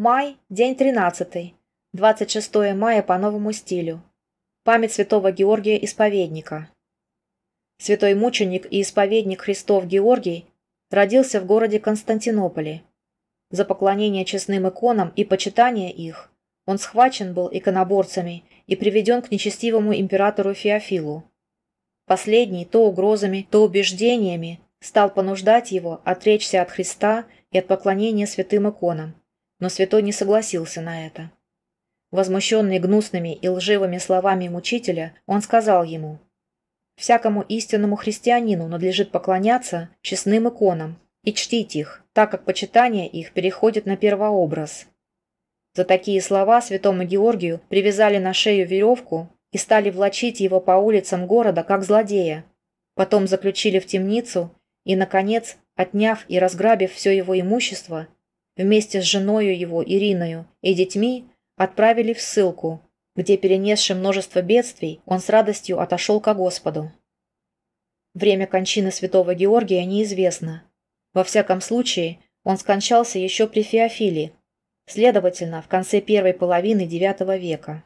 Май, день 13. 26 мая по новому стилю. Память святого Георгия Исповедника. Святой мученик и исповедник Христов Георгий родился в городе Константинополе. За поклонение честным иконам и почитание их он схвачен был иконоборцами и приведен к нечестивому императору Феофилу. Последний то угрозами, то убеждениями стал понуждать его отречься от Христа и от поклонения святым иконам но святой не согласился на это. Возмущенный гнусными и лживыми словами мучителя, он сказал ему, «Всякому истинному христианину надлежит поклоняться честным иконам и чтить их, так как почитание их переходит на первообраз». За такие слова святому Георгию привязали на шею веревку и стали влачить его по улицам города как злодея. Потом заключили в темницу и, наконец, отняв и разграбив все его имущество, вместе с женою его Ириною и детьми отправили в ссылку, где, перенесший множество бедствий, он с радостью отошел ко Господу. Время кончины святого Георгия неизвестно. Во всяком случае, он скончался еще при Феофиле, следовательно, в конце первой половины IX века.